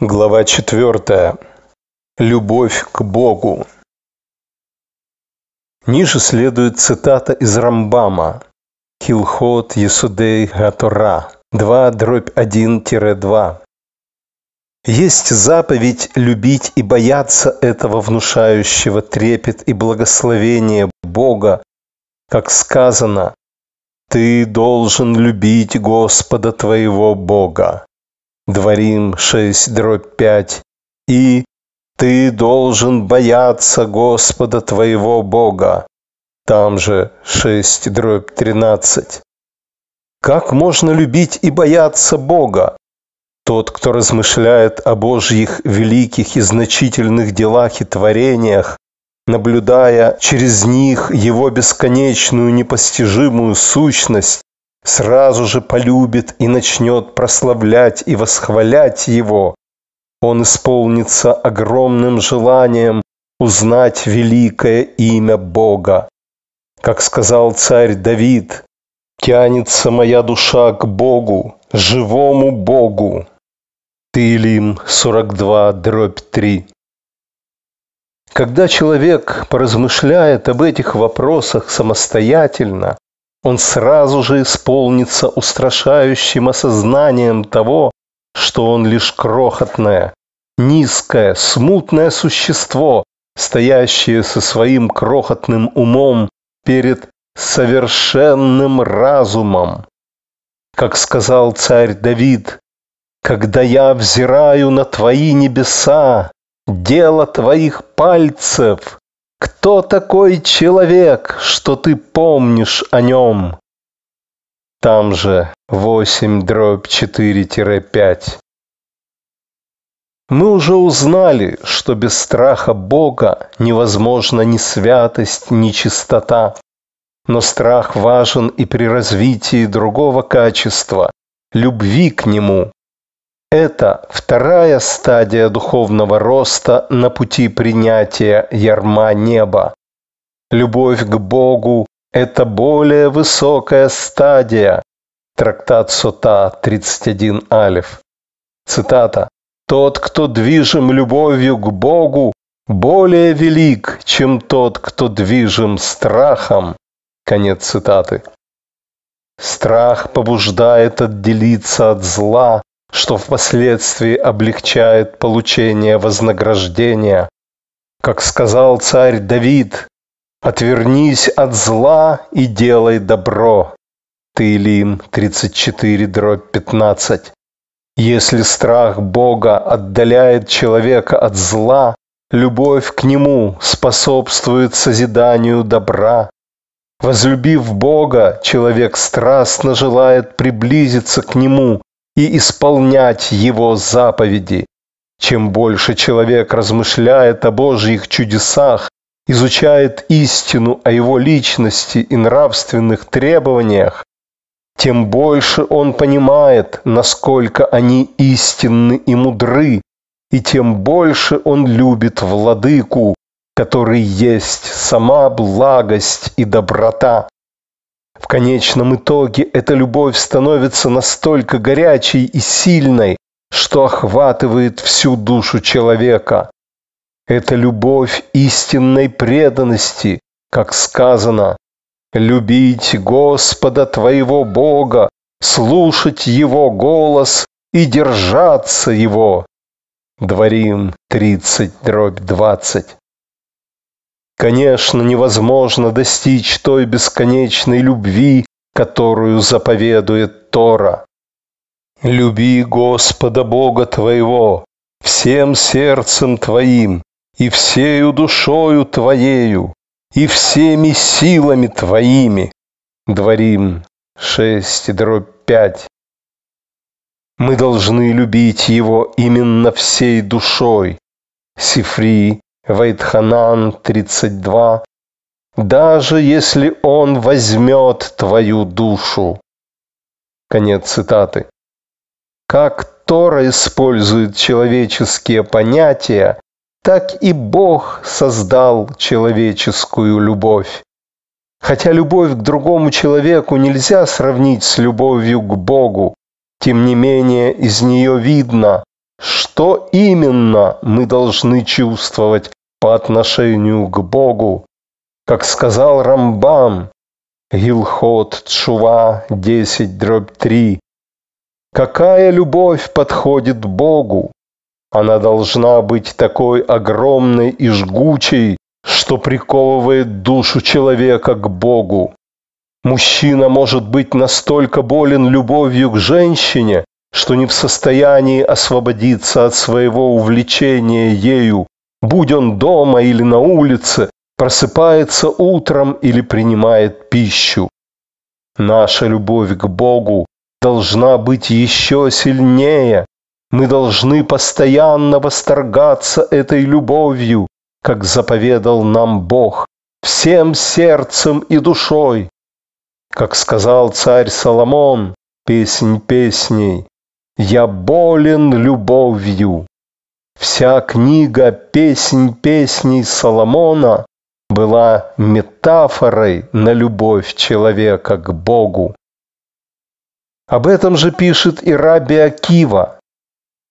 Глава 4. Любовь к Богу. Ниже следует цитата из Рамбама. Хилхот Есудей Гатора 2 дробь 1-2. Есть заповедь любить и бояться этого внушающего трепет и благословение Бога, как сказано, «Ты должен любить Господа твоего Бога, Дворим 6, дробь 5. И ты должен бояться Господа твоего Бога. Там же 6, дробь 13. Как можно любить и бояться Бога? Тот, кто размышляет о Божьих великих и значительных делах и творениях, наблюдая через них его бесконечную непостижимую сущность, сразу же полюбит и начнет прославлять и восхвалять Его. Он исполнится огромным желанием узнать великое имя Бога. Как сказал царь Давид, «Тянется моя душа к Богу, живому Богу». Тилим 42, дробь 3. Когда человек поразмышляет об этих вопросах самостоятельно, он сразу же исполнится устрашающим осознанием того, что он лишь крохотное, низкое, смутное существо, стоящее со своим крохотным умом перед совершенным разумом. Как сказал царь Давид, «Когда я взираю на твои небеса, дело твоих пальцев, кто такой человек, что ты помнишь о нем? Там же 8 дробь 4-5. Мы уже узнали, что без страха Бога невозможна ни святость, ни чистота. Но страх важен и при развитии другого качества – любви к Нему. Это вторая стадия духовного роста на пути принятия ярма неба. Любовь к Богу – это более высокая стадия. Трактат Сота 31 Алиф. Цитата. «Тот, кто движим любовью к Богу, более велик, чем тот, кто движим страхом». Конец цитаты. Страх побуждает отделиться от зла, что впоследствии облегчает получение вознаграждения. Как сказал царь Давид, «Отвернись от зла и делай добро». Таилим 34, дробь 15. Если страх Бога отдаляет человека от зла, любовь к Нему способствует созиданию добра. Возлюбив Бога, человек страстно желает приблизиться к Нему и исполнять Его заповеди. Чем больше человек размышляет о Божьих чудесах, изучает истину о его личности и нравственных требованиях, тем больше он понимает, насколько они истинны и мудры, и тем больше он любит владыку, который есть сама благость и доброта. В конечном итоге эта любовь становится настолько горячей и сильной, что охватывает всю душу человека. Это любовь истинной преданности, как сказано, «Любить Господа твоего Бога, слушать Его голос и держаться Его». Дворим 30, дробь 20. Конечно, невозможно достичь той бесконечной любви, которую заповедует Тора. «Люби Господа Бога твоего всем сердцем твоим и всею душою твоею и всеми силами твоими». Дворим 6, дробь 5. Мы должны любить его именно всей душой. Сифри Вайтханан 32, «Даже если он возьмет твою душу». Конец цитаты. Как Тора использует человеческие понятия, так и Бог создал человеческую любовь. Хотя любовь к другому человеку нельзя сравнить с любовью к Богу, тем не менее из нее видно, что именно мы должны чувствовать по отношению к Богу, как сказал Рамбам, Гилхот Чува 10 дробь 3. Какая любовь подходит Богу? Она должна быть такой огромной и жгучей, что приковывает душу человека к Богу. Мужчина может быть настолько болен любовью к женщине, что не в состоянии освободиться от своего увлечения ею, будь он дома или на улице, просыпается утром или принимает пищу. Наша любовь к Богу должна быть еще сильнее. Мы должны постоянно восторгаться этой любовью, как заповедал нам Бог, всем сердцем и душой. Как сказал царь Соломон, песнь песней, «Я болен любовью». Вся книга «Песнь песней Соломона» была метафорой на любовь человека к Богу. Об этом же пишет и Раби Акива.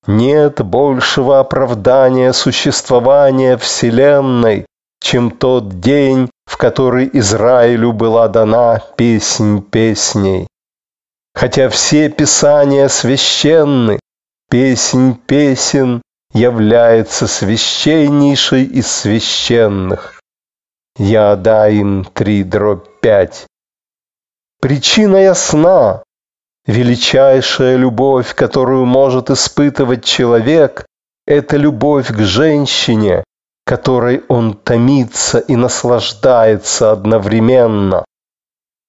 Нет большего оправдания существования Вселенной, чем тот день, в который Израилю была дана песнь песней. Хотя все писания священны, песнь песен является священнейшей из священных. Я им три дробь пять. Причина ясна. Величайшая любовь, которую может испытывать человек, это любовь к женщине, которой он томится и наслаждается одновременно.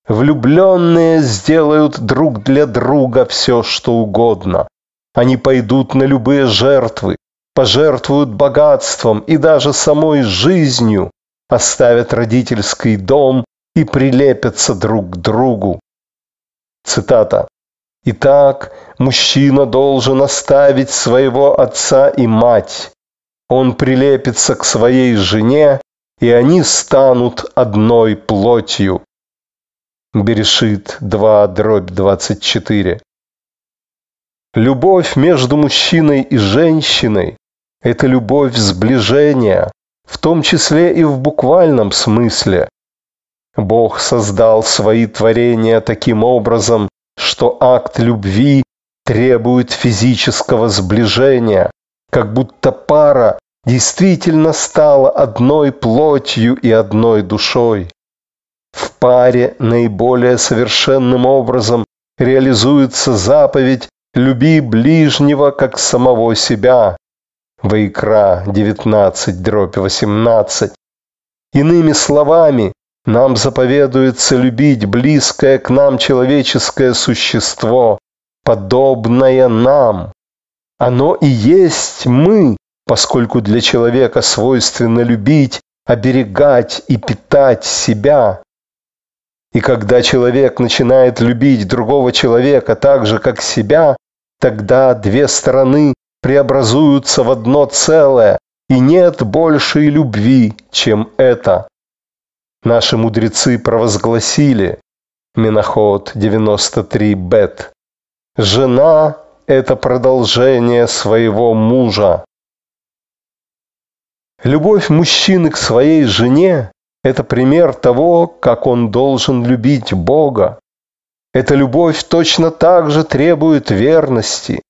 Влюбленные сделают друг для друга все, что угодно. Они пойдут на любые жертвы, пожертвуют богатством и даже самой жизнью, оставят родительский дом и прилепятся друг к другу. Цитата. Итак, мужчина должен оставить своего отца и мать. Он прилепится к своей жене, и они станут одной плотью. Берешит 2 дробь 24. Любовь между мужчиной и женщиной это любовь сближения, в том числе и в буквальном смысле. Бог создал свои творения таким образом, что акт любви требует физического сближения, как будто пара действительно стала одной плотью и одной душой. В паре наиболее совершенным образом реализуется заповедь «люби ближнего, как самого себя», Вайкра 19, дробь 18. Иными словами, нам заповедуется любить близкое к нам человеческое существо, подобное нам. Оно и есть мы, поскольку для человека свойственно любить, оберегать и питать себя. И когда человек начинает любить другого человека так же, как себя, тогда две стороны преобразуются в одно целое, и нет большей любви, чем это. Наши мудрецы провозгласили, Миноход 93 Бет, жена – это продолжение своего мужа. Любовь мужчины к своей жене – это пример того, как он должен любить Бога. Эта любовь точно так же требует верности,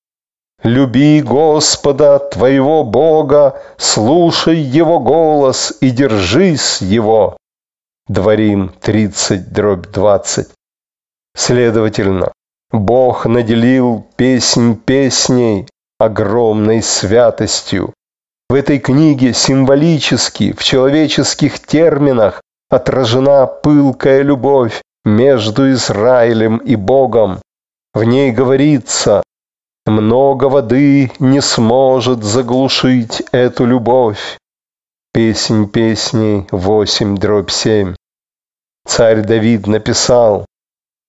Люби Господа, твоего Бога, слушай Его голос и держись Его. Дворим 30 дробь 20. Следовательно, Бог наделил песнь песней огромной святостью. В этой книге символически, в человеческих терминах, отражена пылкая любовь между Израилем и Богом. В ней говорится, много воды не сможет заглушить эту любовь. Песнь песней 8 дробь 7. Царь Давид написал,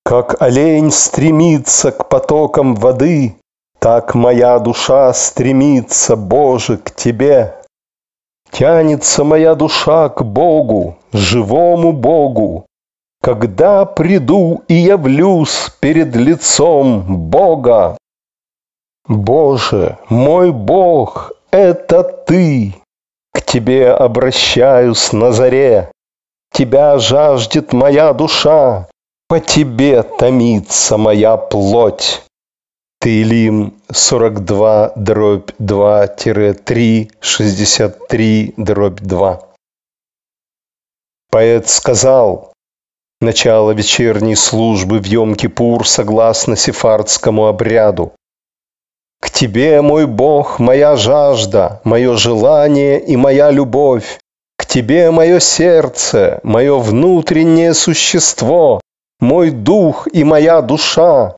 «Как олень стремится к потокам воды, так моя душа стремится, Боже, к Тебе. Тянется моя душа к Богу, живому Богу, когда приду и явлюсь перед лицом Бога. Боже, мой Бог, это Ты! К Тебе обращаюсь на заре. Тебя жаждет моя душа, по Тебе томится моя плоть. Таилим 42 дробь 2-3, 63 дробь 2. Поэт сказал, начало вечерней службы в Йом-Кипур согласно сефардскому обряду. К Тебе, мой Бог, моя жажда, мое желание и моя любовь. К Тебе мое сердце, мое внутреннее существо, мой дух и моя душа.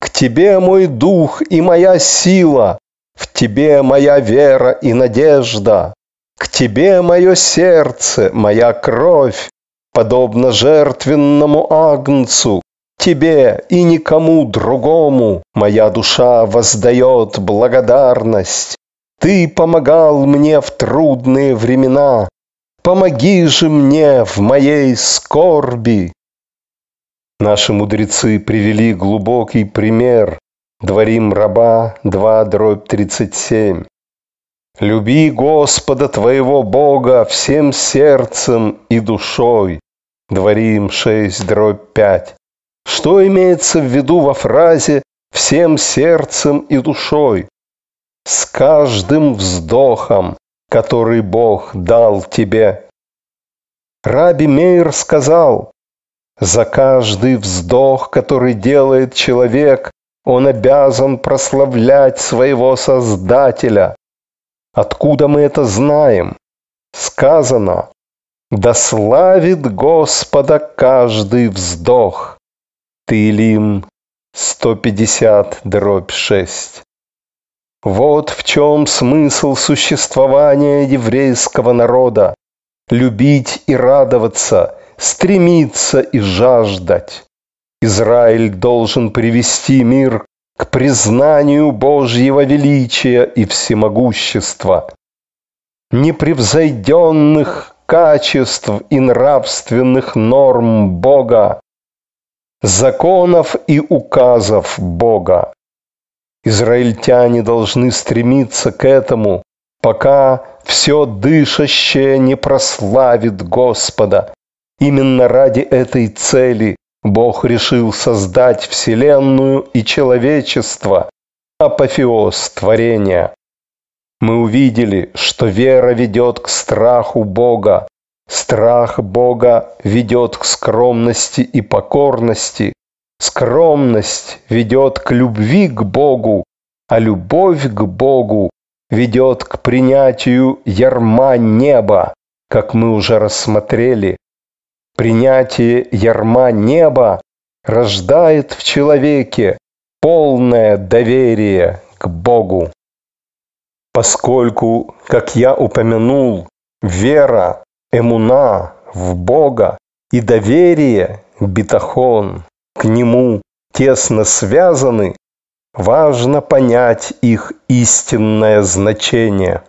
К Тебе мой дух и моя сила, в Тебе моя вера и надежда. К Тебе мое сердце, моя кровь, подобно жертвенному агнцу, тебе и никому другому моя душа воздает благодарность. Ты помогал мне в трудные времена, помоги же мне в моей скорби. Наши мудрецы привели глубокий пример Дворим раба 2 дробь 37. Люби Господа твоего Бога всем сердцем и душой. Дворим 6 дробь 5. Что имеется в виду во фразе «всем сердцем и душой»? С каждым вздохом, который Бог дал тебе. Раби Мейер сказал, за каждый вздох, который делает человек, он обязан прославлять своего Создателя. Откуда мы это знаем? Сказано, да славит Господа каждый вздох. Таилим 150 дробь 6. Вот в чем смысл существования еврейского народа. Любить и радоваться, стремиться и жаждать. Израиль должен привести мир к признанию Божьего величия и всемогущества, непревзойденных качеств и нравственных норм Бога, законов и указов Бога. Израильтяне должны стремиться к этому, пока все дышащее не прославит Господа. Именно ради этой цели Бог решил создать Вселенную и человечество, апофеоз творения. Мы увидели, что вера ведет к страху Бога, Страх Бога ведет к скромности и покорности. Скромность ведет к любви к Богу, а любовь к Богу ведет к принятию ярма неба, как мы уже рассмотрели. Принятие ярма неба рождает в человеке полное доверие к Богу. Поскольку, как я упомянул, вера эмуна в Бога и доверие, битахон, к Нему тесно связаны, важно понять их истинное значение.